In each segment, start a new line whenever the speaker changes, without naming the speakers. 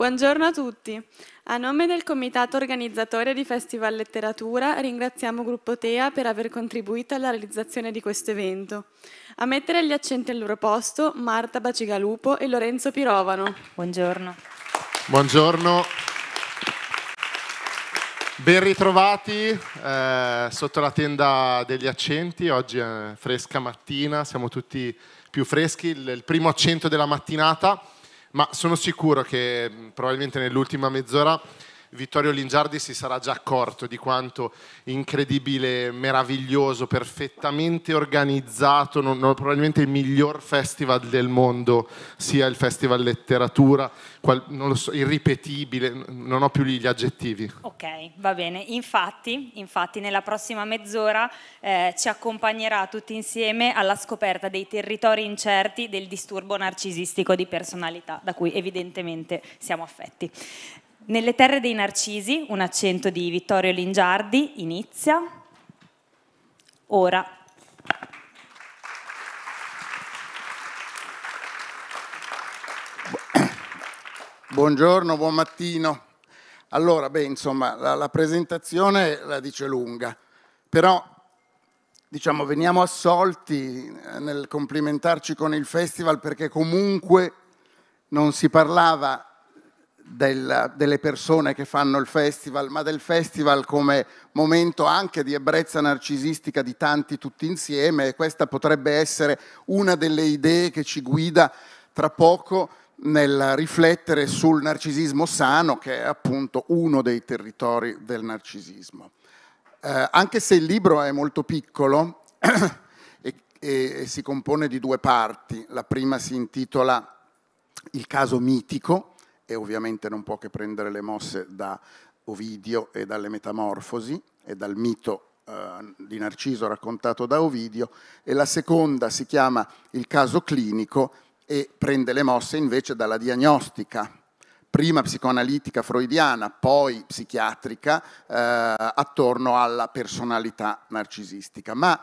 Buongiorno a tutti. A nome del comitato organizzatore di Festival Letteratura ringraziamo Gruppo Tea per aver contribuito alla realizzazione di questo evento. A mettere gli accenti al loro posto Marta Bacigalupo e Lorenzo Pirovano. Buongiorno.
Buongiorno. Ben ritrovati eh, sotto la tenda degli accenti, oggi è fresca mattina, siamo tutti più freschi, il, il primo accento della mattinata ma sono sicuro che mm, probabilmente nell'ultima mezz'ora Vittorio Lingiardi si sarà già accorto di quanto incredibile, meraviglioso, perfettamente organizzato, non, non, probabilmente il miglior festival del mondo sia il festival letteratura, qual, non so, irripetibile, non ho più gli aggettivi.
Ok, va bene, infatti, infatti nella prossima mezz'ora eh, ci accompagnerà tutti insieme alla scoperta dei territori incerti del disturbo narcisistico di personalità, da cui evidentemente siamo affetti. Nelle terre dei Narcisi, un accento di Vittorio Lingiardi, inizia ora.
Buongiorno, buon mattino. Allora, beh, insomma, la, la, presentazione la dice lunga, però diciamo veniamo assolti nel complimentarci con il festival perché comunque non si parlava del, delle persone che fanno il festival, ma del festival come momento anche di ebbrezza narcisistica di tanti tutti insieme e questa potrebbe essere una delle idee che ci guida tra poco nel riflettere sul narcisismo sano che è appunto uno dei territori del narcisismo. Eh, anche se il libro è molto piccolo e, e, e si compone di due parti, la prima si intitola Il caso mitico, e ovviamente non può che prendere le mosse da Ovidio e dalle metamorfosi e dal mito eh, di Narciso raccontato da Ovidio e la seconda si chiama il caso clinico e prende le mosse invece dalla diagnostica prima psicoanalitica freudiana, poi psichiatrica, eh, attorno alla personalità narcisistica. Ma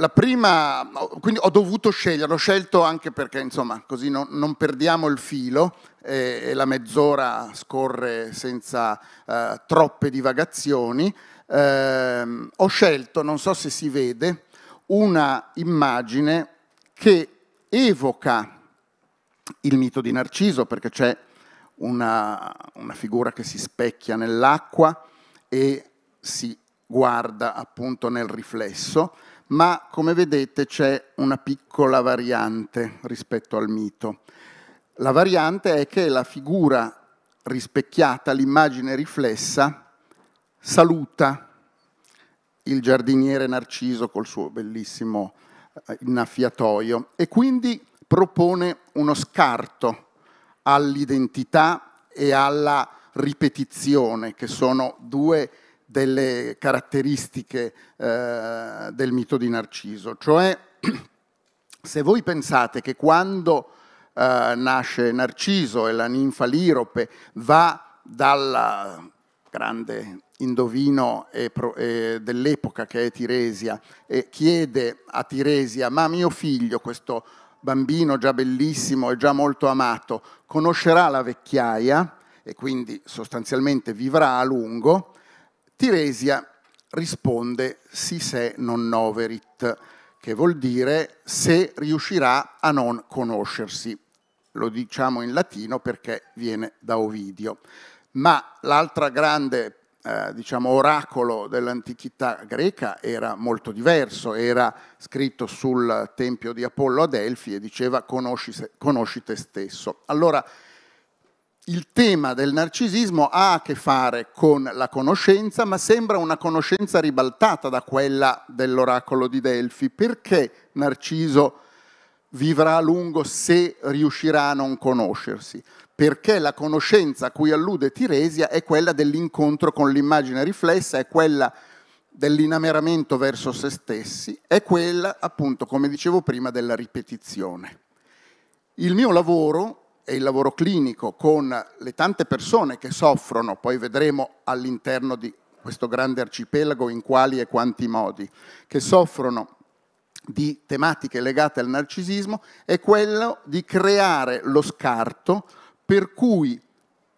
la prima, quindi ho dovuto scegliere, l'ho scelto anche perché insomma così non, non perdiamo il filo e, e, la mezz'ora scorre senza eh, troppe divagazioni. Eh, ho scelto, non so se si vede, una immagine che evoca il mito di Narciso perché c'è una, una figura che si specchia nell'acqua e si guarda appunto nel riflesso ma come vedete c'è una piccola variante rispetto al mito. La variante è che la figura rispecchiata, l'immagine riflessa, saluta il giardiniere Narciso col suo bellissimo eh, innaffiatoio e quindi propone uno scarto all'identità e alla ripetizione, che sono due delle caratteristiche eh, del mito di Narciso. Cioè, se voi pensate che quando eh, nasce Narciso e la ninfa Lirope va dal grande indovino dell'epoca che è Tiresia e chiede a Tiresia, ma mio figlio, questo bambino già bellissimo e già molto amato, conoscerà la vecchiaia e quindi sostanzialmente vivrà a lungo, Tiresia risponde si se non noverit, che vuol dire se riuscirà a non conoscersi. Lo diciamo in latino perché viene da Ovidio. Ma l'altra grande eh, diciamo, oracolo dell'antichità greca era molto diverso, era scritto sul tempio di Apollo a Delfi e diceva conosci, conosci te stesso. Allora il tema del narcisismo ha a che fare con la conoscenza, ma sembra una conoscenza ribaltata da quella dell'oracolo di Delfi. Perché Narciso vivrà a lungo se riuscirà a non conoscersi? Perché la conoscenza a cui allude Tiresia è quella dell'incontro con l'immagine riflessa, è quella dell'inameramento verso se stessi, è quella appunto, come dicevo prima, della ripetizione. Il mio lavoro e il lavoro clinico con le tante persone che soffrono, poi vedremo all'interno di questo grande arcipelago in quali e quanti modi, che soffrono di tematiche legate al narcisismo, è quello di creare lo scarto per cui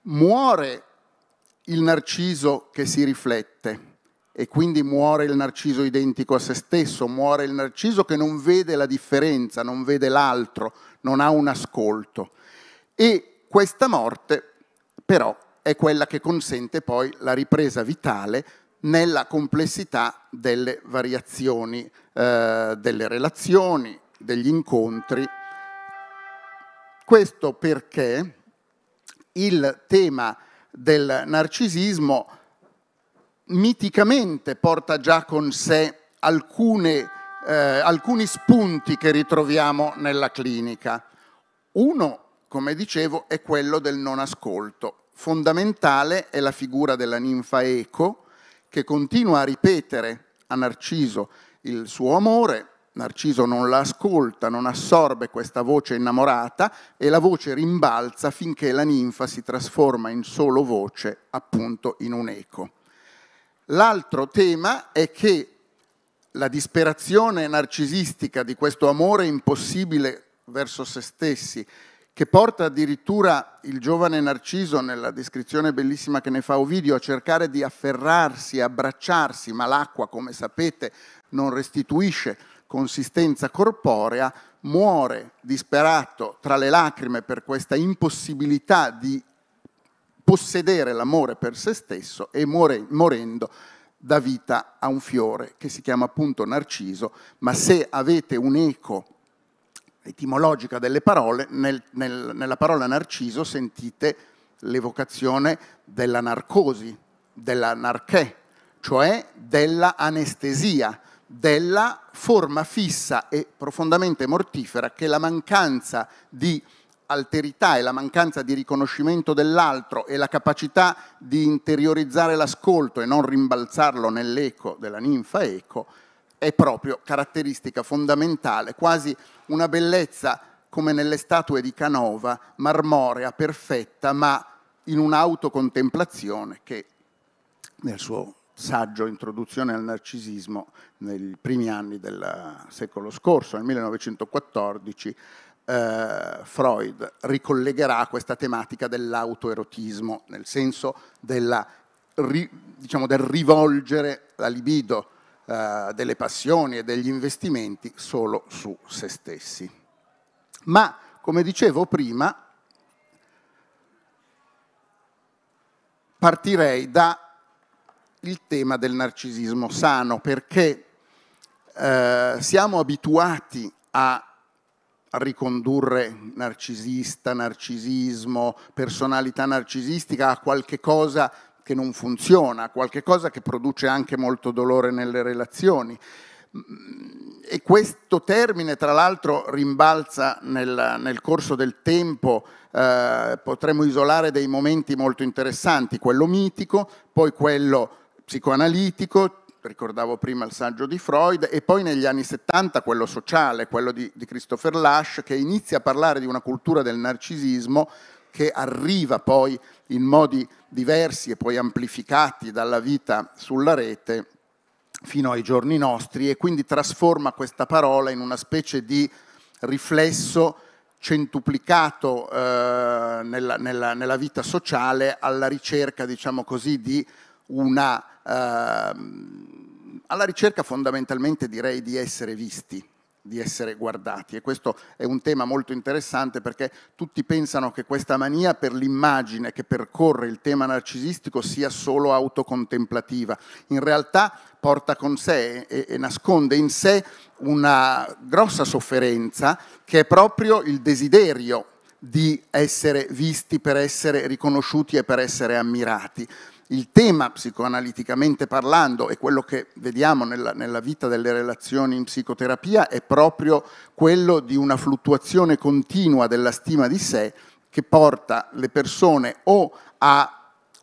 muore il narciso che si riflette e quindi muore il narciso identico a se stesso, muore il narciso che non vede la differenza, non vede l'altro, non ha un ascolto. E questa morte però è quella che consente poi la ripresa vitale nella complessità delle variazioni, eh, delle relazioni, degli incontri. Questo perché il tema del narcisismo miticamente porta già con sé alcune, eh, alcuni spunti che ritroviamo nella clinica. Uno come dicevo, è quello del non ascolto. Fondamentale è la figura della ninfa Eco, che continua a ripetere a Narciso il suo amore, Narciso non la ascolta, non assorbe questa voce innamorata e la voce rimbalza finché la ninfa si trasforma in solo voce, appunto in un eco. L'altro tema è che la disperazione narcisistica di questo amore impossibile verso se stessi che porta addirittura il giovane Narciso, nella descrizione bellissima che ne fa Ovidio, a cercare di afferrarsi, abbracciarsi, ma l'acqua, come sapete, non restituisce consistenza corporea, muore disperato tra le lacrime per questa impossibilità di possedere l'amore per se stesso e more, morendo dà vita a un fiore che si chiama appunto Narciso, ma se avete un'eco etimologica delle parole, nel, nel, nella parola narciso sentite l'evocazione della narcosi, della narchè, cioè della anestesia, della forma fissa e profondamente mortifera che la mancanza di alterità e la mancanza di riconoscimento dell'altro e la capacità di interiorizzare l'ascolto e non rimbalzarlo nell'eco della ninfa eco è proprio caratteristica fondamentale, quasi una bellezza come nelle statue di Canova, marmorea, perfetta, ma in un'autocontemplazione che nel suo saggio Introduzione al narcisismo nei primi anni del secolo scorso, nel 1914, eh, Freud ricollegherà questa tematica dell'autoerotismo, nel senso della, ri, diciamo, del rivolgere la libido eh, delle passioni e degli investimenti solo su se stessi. Ma, come dicevo prima, partirei dal tema del narcisismo sano, perché eh, siamo abituati a ricondurre narcisista, narcisismo, personalità narcisistica a qualche cosa che non funziona, qualche cosa che produce anche molto dolore nelle relazioni. E questo termine, tra l'altro, rimbalza nel, nel corso del tempo, eh, potremmo isolare dei momenti molto interessanti, quello mitico, poi quello psicoanalitico, ricordavo prima il saggio di Freud, e poi negli anni 70 quello sociale, quello di, di Christopher Lash, che inizia a parlare di una cultura del narcisismo che arriva poi in modi diversi e poi amplificati dalla vita sulla rete fino ai giorni nostri e quindi trasforma questa parola in una specie di riflesso centuplicato eh, nella, nella, nella, vita sociale alla ricerca, diciamo così, di una... Eh, alla ricerca fondamentalmente direi di essere visti, di essere guardati e questo è un tema molto interessante perché tutti pensano che questa mania per l'immagine che percorre il tema narcisistico sia solo autocontemplativa, in realtà porta con sé e, e nasconde in sé una grossa sofferenza che è proprio il desiderio di essere visti per essere riconosciuti e per essere ammirati il tema psicoanaliticamente parlando e quello che vediamo nella, nella, vita delle relazioni in psicoterapia è proprio quello di una fluttuazione continua della stima di sé che porta le persone o a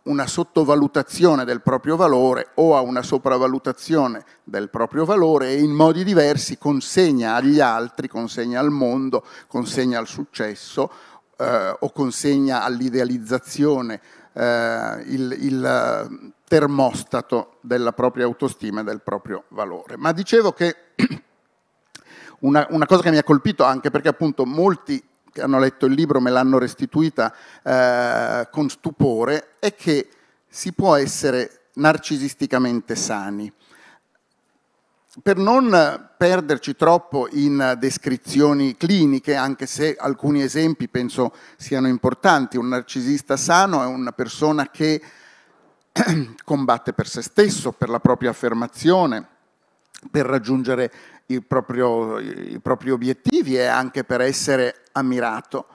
una sottovalutazione del proprio valore o a una sopravvalutazione del proprio valore e in modi diversi consegna agli altri, consegna al mondo, consegna al successo eh, o consegna all'idealizzazione eh, il, il eh, termostato della propria autostima e del proprio valore. Ma dicevo che una, una, cosa che mi ha colpito anche perché appunto molti che hanno letto il libro me l'hanno restituita eh, con stupore è che si può essere narcisisticamente sani per non perderci troppo in descrizioni cliniche, anche se alcuni esempi penso siano importanti, un narcisista sano è una persona che combatte per se stesso, per la propria affermazione, per raggiungere proprio, i propri obiettivi e anche per essere ammirato.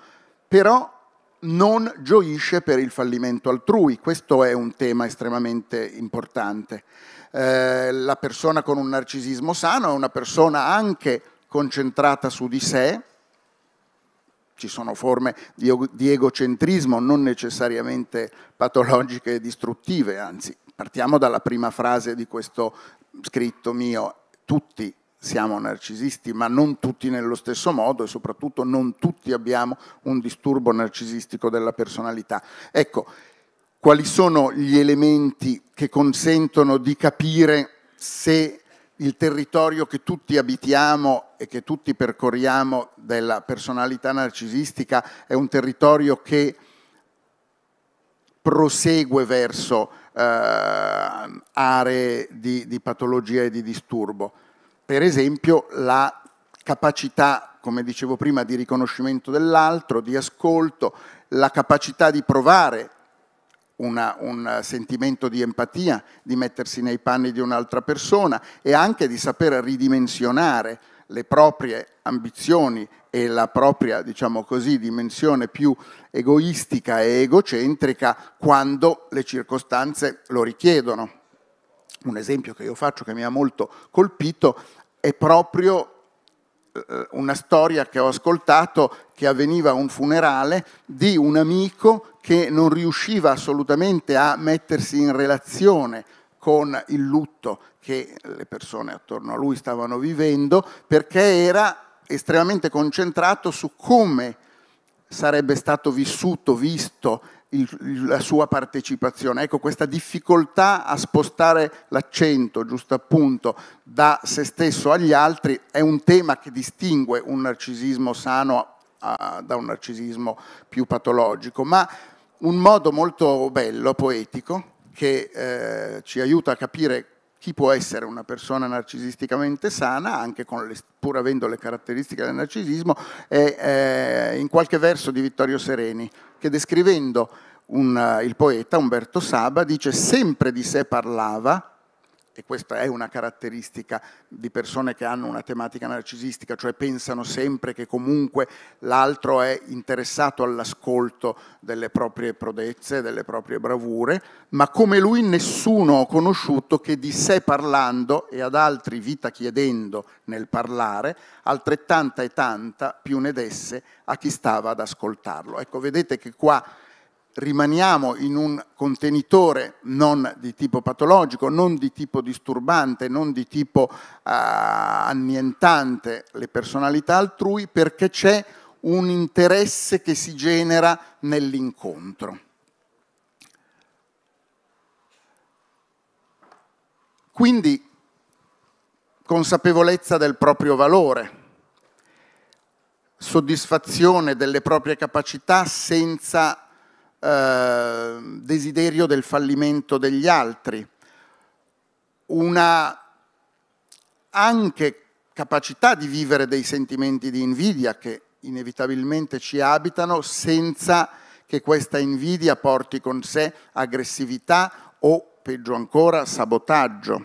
Però non gioisce per il fallimento altrui. Questo è un tema estremamente importante. Eh, la persona con un narcisismo sano è una persona anche concentrata su di sé, ci sono forme di, di egocentrismo non necessariamente patologiche e distruttive, anzi partiamo dalla prima frase di questo scritto mio, tutti siamo narcisisti, ma non tutti nello stesso modo e soprattutto non tutti abbiamo un disturbo narcisistico della personalità. Ecco, quali sono gli elementi che consentono di capire se il territorio che tutti abitiamo e che tutti percorriamo della personalità narcisistica è un territorio che prosegue verso eh, aree di, di patologia e di disturbo per esempio la capacità, come dicevo prima, di riconoscimento dell'altro, di ascolto, la capacità di provare una, un sentimento di empatia, di mettersi nei panni di un'altra persona e anche di saper ridimensionare le proprie ambizioni e la propria, diciamo così, dimensione più egoistica e egocentrica quando le circostanze lo richiedono. Un esempio che io faccio che mi ha molto colpito, è proprio eh, una storia che ho ascoltato che avveniva a un funerale di un amico che non riusciva assolutamente a mettersi in relazione con il lutto che le persone attorno a lui stavano vivendo perché era estremamente concentrato su come sarebbe stato vissuto, visto il, la sua partecipazione. Ecco, questa difficoltà a spostare l'accento, giusto appunto, da se stesso agli altri è un tema che distingue un narcisismo sano a, da un narcisismo più patologico, ma un modo molto bello, poetico, che eh, ci aiuta a capire chi può essere una persona narcisisticamente sana, anche le, pur avendo le caratteristiche del narcisismo, è eh, in qualche verso di Vittorio Sereni, che descrivendo un, il poeta Umberto Saba dice sempre di sé parlava, e questa è una caratteristica di persone che hanno una tematica narcisistica, cioè pensano sempre che comunque l'altro è interessato all'ascolto delle proprie prodezze, delle proprie bravure, ma come lui nessuno ho conosciuto che di sé parlando e ad altri vita chiedendo nel parlare, altrettanta e tanta più ne desse a chi stava ad ascoltarlo. Ecco, vedete che qua rimaniamo in un contenitore non di tipo patologico, non di tipo disturbante, non di tipo eh, annientante le personalità altrui, perché c'è un interesse che si genera nell'incontro. Quindi consapevolezza del proprio valore, soddisfazione delle proprie capacità senza Ehm, desiderio del fallimento degli altri, una anche capacità di vivere dei sentimenti di invidia che inevitabilmente ci abitano senza che questa invidia porti con sé aggressività o, peggio ancora, sabotaggio.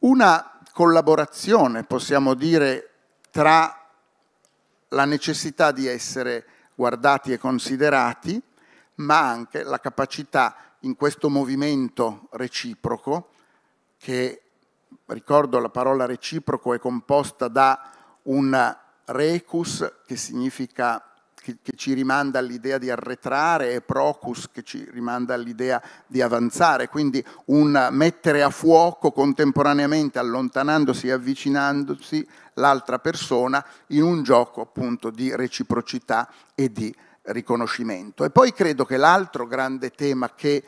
Una collaborazione, possiamo dire, tra la necessità di essere guardati e considerati, ma anche la capacità in questo movimento reciproco, che ricordo la parola reciproco è composta da un recus che significa che, che ci rimanda all'idea di arretrare e Procus che ci rimanda all'idea di avanzare, quindi un mettere a fuoco contemporaneamente allontanandosi e avvicinandosi l'altra persona in un gioco appunto di reciprocità e di riconoscimento. E poi credo che l'altro grande tema che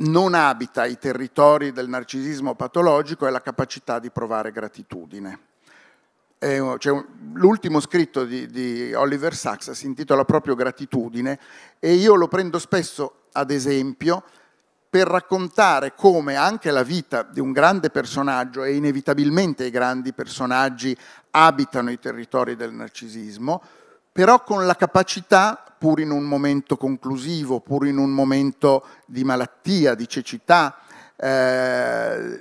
non abita i territori del narcisismo patologico è la capacità di provare gratitudine cioè, l'ultimo scritto di, di, Oliver Sacks si intitola proprio Gratitudine e io lo prendo spesso ad esempio per raccontare come anche la vita di un grande personaggio e inevitabilmente i grandi personaggi abitano i territori del narcisismo, però con la capacità, pur in un momento conclusivo, pur in un momento di malattia, di cecità, eh,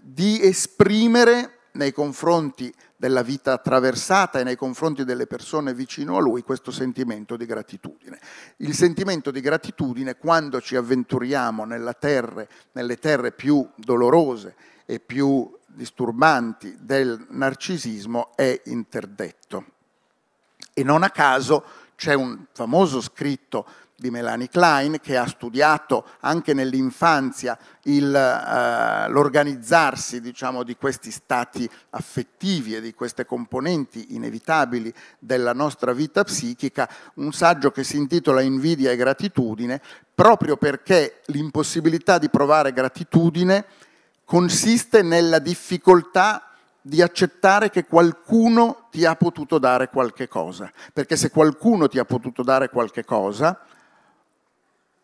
di esprimere nei confronti della vita attraversata e nei confronti delle persone vicino a lui questo sentimento di gratitudine. Il sentimento di gratitudine quando ci avventuriamo terra, nelle terre più dolorose e più disturbanti del narcisismo è interdetto. E non a caso c'è un famoso scritto di Melanie Klein, che ha studiato anche nell'infanzia eh, l'organizzarsi eh, diciamo, di questi stati affettivi e di queste componenti inevitabili della nostra vita psichica, un saggio che si intitola Invidia e gratitudine, proprio perché l'impossibilità di provare gratitudine consiste nella difficoltà di accettare che qualcuno ti ha potuto dare qualche cosa, perché se qualcuno ti ha potuto dare qualche cosa,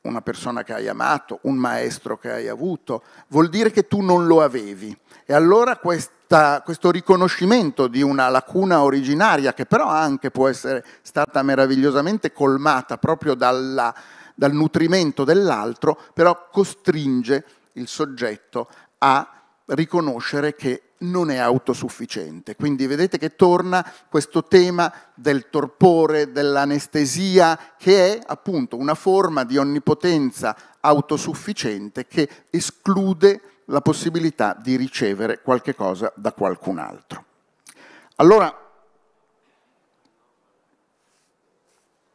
una persona che hai amato, un maestro che hai avuto, vuol dire che tu non lo avevi. E allora questa, questo riconoscimento di una lacuna originaria, che però anche può essere stata meravigliosamente colmata proprio dalla, dal nutrimento dell'altro, però costringe il soggetto a riconoscere che non è autosufficiente. Quindi vedete che torna questo tema del torpore, dell'anestesia, che è appunto una forma di onnipotenza autosufficiente che esclude la possibilità di ricevere qualche cosa da qualcun altro. Allora,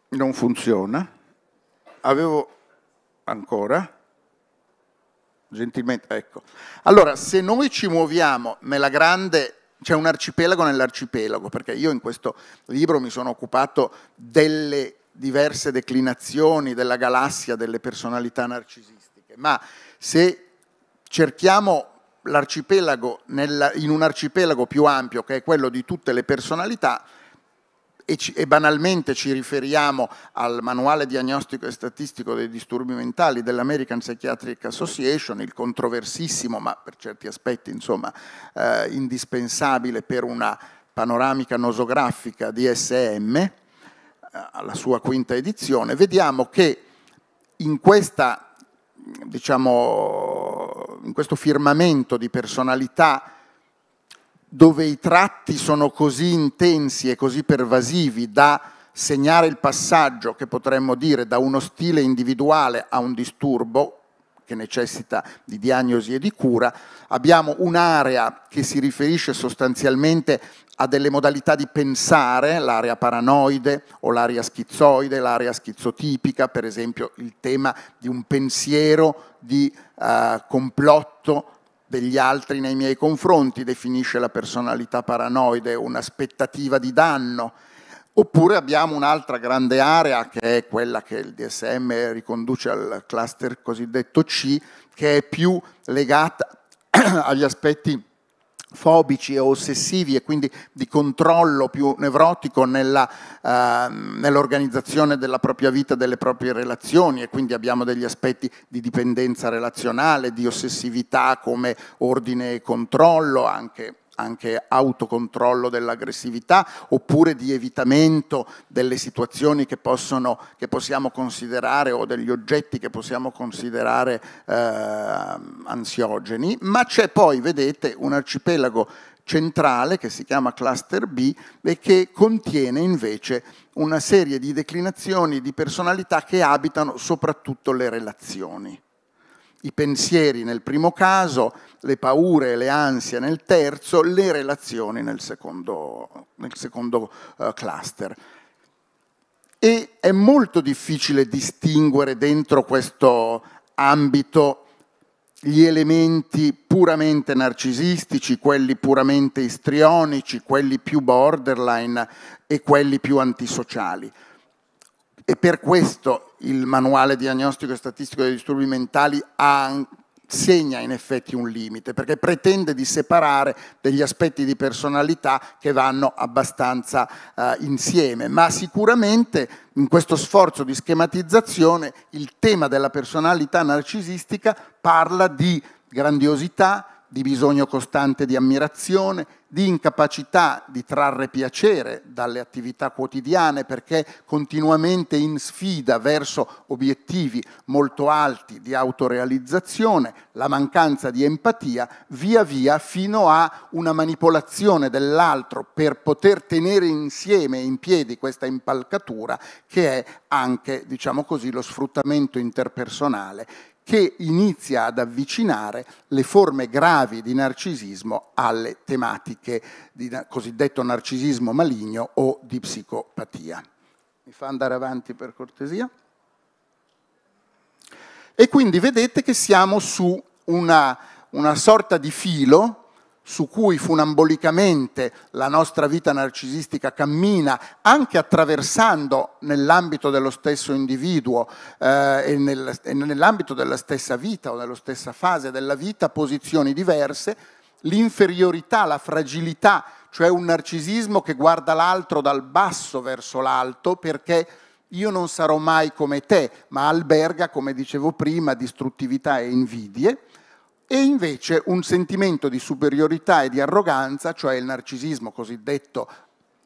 non funziona. Avevo ancora gentilmente, ecco. Allora, se noi ci muoviamo nella grande c'è un arcipelago nell'arcipelago, perché io in questo libro mi sono occupato delle diverse declinazioni della galassia delle personalità narcisistiche, ma se cerchiamo l'arcipelago in un arcipelago più ampio, che è quello di tutte le personalità, e, ci, e, banalmente ci riferiamo al manuale diagnostico e statistico dei disturbi mentali dell'American Psychiatric Association, il controversissimo ma per certi aspetti insomma eh, indispensabile per una panoramica nosografica DSM, eh, alla sua quinta edizione, vediamo che in, questa, diciamo, in questo firmamento di personalità dove i tratti sono così intensi e così pervasivi da segnare il passaggio che potremmo dire da uno stile individuale a un disturbo che necessita di diagnosi e di cura, abbiamo un'area che si riferisce sostanzialmente a delle modalità di pensare, l'area paranoide o l'area schizoide, l'area schizotipica, per esempio il tema di un pensiero di eh, complotto degli altri nei miei confronti, definisce la personalità paranoide, un'aspettativa di danno. Oppure abbiamo un'altra grande area che è quella che il DSM riconduce al cluster cosiddetto C, che è più legata agli aspetti fobici o ossessivi e quindi di controllo più nevrotico nella, eh, nell'organizzazione della propria vita, delle proprie relazioni e quindi abbiamo degli aspetti di dipendenza relazionale, di ossessività come ordine e controllo, anche anche autocontrollo dell'aggressività oppure di evitamento delle situazioni che, possono, che, possiamo considerare o degli oggetti che possiamo considerare eh, ansiogeni, ma c'è poi, vedete, un arcipelago centrale che si chiama cluster B e che contiene invece una serie di declinazioni di personalità che abitano soprattutto le relazioni i pensieri nel primo caso, le paure e le ansie nel terzo, le relazioni nel secondo, nel secondo eh, cluster. E è molto difficile distinguere dentro questo ambito gli elementi puramente narcisistici, quelli puramente istrionici, quelli più borderline e quelli più antisociali e per questo il manuale diagnostico e statistico dei disturbi mentali ha, segna in effetti un limite, perché pretende di separare degli aspetti di personalità che vanno abbastanza eh, insieme, ma sicuramente in questo sforzo di schematizzazione il tema della personalità narcisistica parla di grandiosità, di bisogno costante di ammirazione, di incapacità di trarre piacere dalle attività quotidiane perché continuamente in sfida verso obiettivi molto alti di autorealizzazione, la mancanza di empatia, via via fino a una manipolazione dell'altro per poter tenere insieme in piedi questa impalcatura che è anche, diciamo così, lo sfruttamento interpersonale che inizia ad avvicinare le forme gravi di narcisismo alle tematiche di cosiddetto narcisismo maligno o di psicopatia. Mi fa andare avanti per cortesia. E quindi vedete che siamo su una, una sorta di filo su cui funambolicamente la nostra vita narcisistica cammina, anche attraversando nell'ambito dello stesso individuo eh, e, nel, e nell'ambito della stessa vita o nella stessa fase della vita posizioni diverse, l'inferiorità, la fragilità, cioè un narcisismo che guarda l'altro dal basso verso l'alto perché io non sarò mai come te, ma alberga, come dicevo prima, distruttività e invidie e invece un sentimento di superiorità e di arroganza, cioè il narcisismo cosiddetto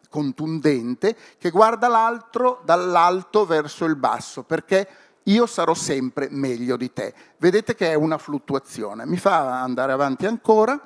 contundente, che guarda l'altro dall'alto verso il basso, perché io sarò sempre meglio di te. Vedete che è una fluttuazione. Mi fa andare avanti ancora.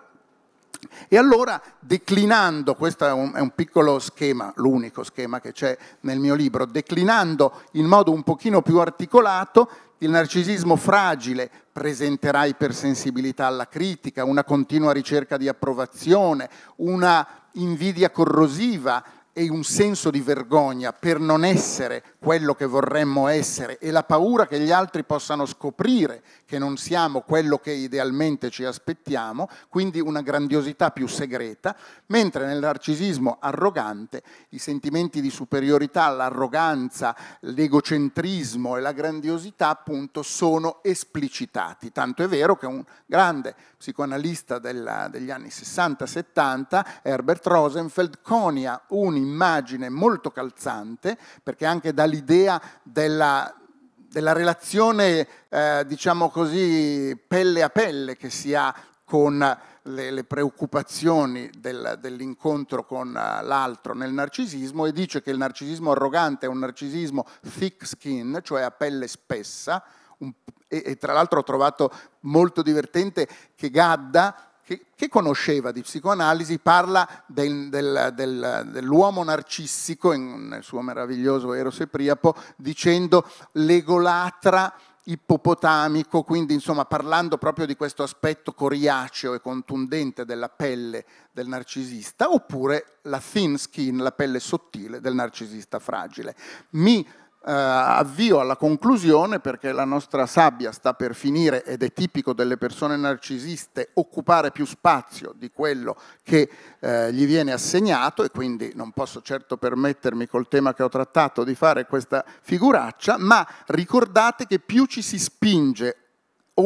E allora, declinando, questo è un, è un piccolo schema, l'unico schema che c'è nel mio libro, declinando in modo un pochino più articolato, il narcisismo fragile presenterà ipersensibilità alla critica, una continua ricerca di approvazione, una invidia corrosiva e un senso di vergogna per non essere quello che vorremmo essere e la paura che gli altri possano scoprire che non siamo quello che idealmente ci aspettiamo, quindi una grandiosità più segreta, mentre nel narcisismo arrogante i sentimenti di superiorità, l'arroganza, l'egocentrismo e la grandiosità appunto sono esplicitati. Tanto è vero che un grande psicoanalista della, degli anni 60-70, Herbert Rosenfeld, conia un'immagine molto calzante, perché anche da all'idea della, della relazione, eh, diciamo così, pelle a pelle che si ha con le, le preoccupazioni del, dell'incontro con eh, l'altro nel narcisismo e dice che il narcisismo arrogante è un narcisismo thick skin, cioè a pelle spessa, un, e, e tra l'altro ho trovato molto divertente che Gadda che, che conosceva di psicoanalisi, parla del, del, del, dell'uomo narcissico, in, nel suo meraviglioso Eros e Priapo, dicendo l'egolatra ippopotamico, quindi insomma parlando proprio di questo aspetto coriaceo e contundente della pelle del narcisista, oppure la thin skin, la pelle sottile del narcisista fragile. Mi eh, avvio alla conclusione perché la nostra sabbia sta per finire ed è tipico delle persone narcisiste occupare più spazio di quello che eh, gli viene assegnato e quindi non posso certo permettermi col tema che ho trattato di fare questa figuraccia, ma ricordate che più ci si spinge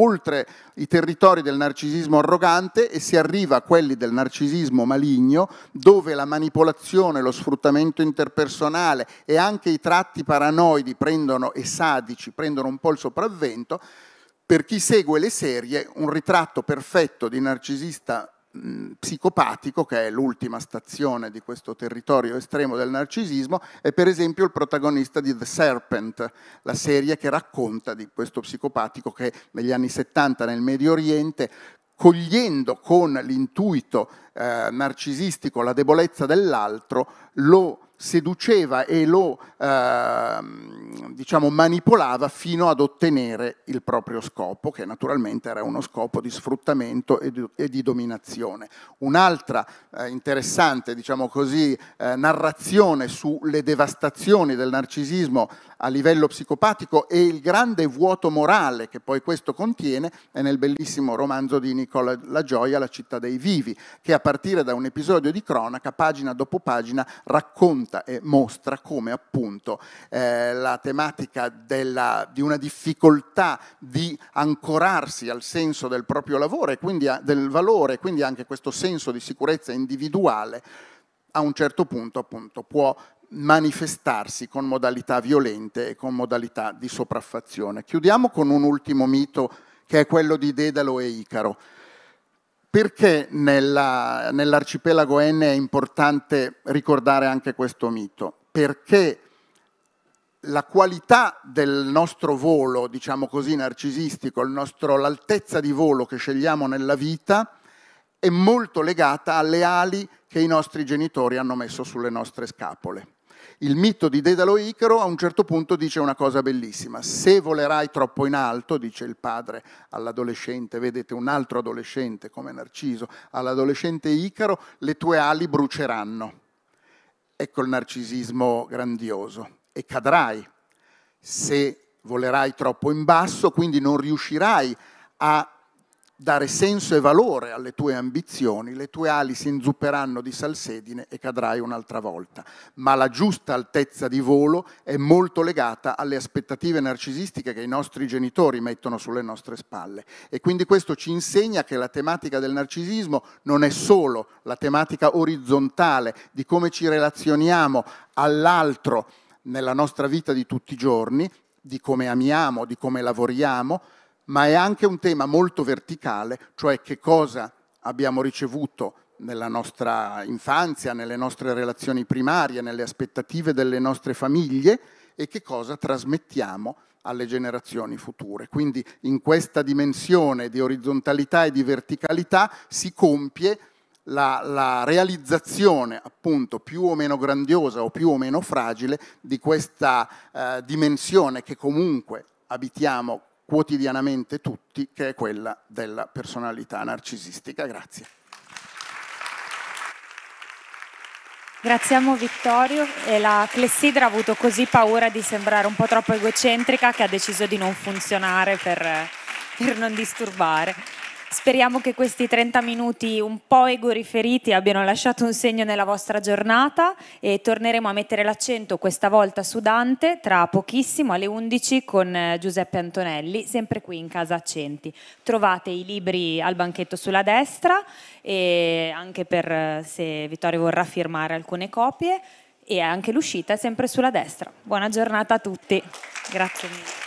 oltre i territori del narcisismo arrogante e si arriva a quelli del narcisismo maligno, dove la manipolazione, lo sfruttamento interpersonale e anche i tratti paranoidi prendono, e sadici prendono un po' il sopravvento. Per chi segue le serie, un ritratto perfetto di narcisista psicopatico, che è l'ultima stazione di questo territorio estremo del narcisismo, è per esempio il protagonista di The Serpent, la serie che racconta di questo psicopatico che negli anni 70 nel Medio Oriente cogliendo con l'intuito eh, narcisistico la debolezza dell'altro, lo seduceva e lo eh, diciamo, manipolava fino ad ottenere il proprio scopo, che naturalmente era uno scopo di sfruttamento e di, e di dominazione. Un'altra eh, interessante diciamo così, eh, narrazione sulle devastazioni del narcisismo a livello psicopatico e il grande vuoto morale che poi questo contiene è nel bellissimo romanzo di Nicola La Gioia, La città dei vivi, che a partire da un episodio di cronaca, pagina dopo pagina, racconta racconta e mostra come appunto eh, la tematica della, di una difficoltà di ancorarsi al senso del proprio lavoro e quindi a, del valore, quindi anche questo senso di sicurezza individuale, a un certo punto appunto può manifestarsi con modalità violente e con modalità di sopraffazione. Chiudiamo con un ultimo mito che è quello di Dedalo e Icaro. Perché nella, nell'arcipelago N è importante ricordare anche questo mito? Perché la qualità del nostro volo, diciamo così, narcisistico, nostro, l'altezza di volo che scegliamo nella vita è molto legata alle ali che i nostri genitori hanno messo sulle nostre scapole il mito di Dedalo Icaro a un certo punto dice una cosa bellissima, se volerai troppo in alto, dice il padre all'adolescente, vedete un altro adolescente come Narciso, all'adolescente Icaro, le tue ali bruceranno. Ecco il narcisismo grandioso. E cadrai se volerai troppo in basso, quindi non riuscirai a dare senso e valore alle tue ambizioni, le tue ali si inzupperanno di salsedine e cadrai un'altra volta. Ma la giusta altezza di volo è molto legata alle aspettative narcisistiche che i nostri genitori mettono sulle nostre spalle. E quindi questo ci insegna che la tematica del narcisismo non è solo la tematica orizzontale di come ci relazioniamo all'altro nella nostra vita di tutti i giorni, di come amiamo, di come lavoriamo, ma è anche un tema molto verticale, cioè che cosa abbiamo ricevuto nella nostra infanzia, nelle nostre relazioni primarie, nelle aspettative delle nostre famiglie e che cosa trasmettiamo alle generazioni future. Quindi in questa dimensione di orizzontalità e di verticalità si compie la, la, realizzazione appunto più o meno grandiosa o più o meno fragile di questa eh, dimensione che comunque abitiamo quotidianamente tutti, che è quella della personalità narcisistica. Grazie.
Ringraziamo Vittorio e la clessidra ha avuto così paura di sembrare un po' troppo egocentrica che ha deciso di non funzionare per, per non disturbare. Speriamo che questi 30 minuti un po' egoriferiti abbiano lasciato un segno nella vostra giornata e torneremo a mettere l'accento questa volta su Dante tra pochissimo alle 11 con eh, Giuseppe Antonelli, sempre qui in Casa Accenti. Trovate i libri al banchetto sulla destra e anche per eh, se Vittorio vorrà firmare alcune copie e anche l'uscita è sempre sulla destra. Buona giornata a tutti. Grazie mille.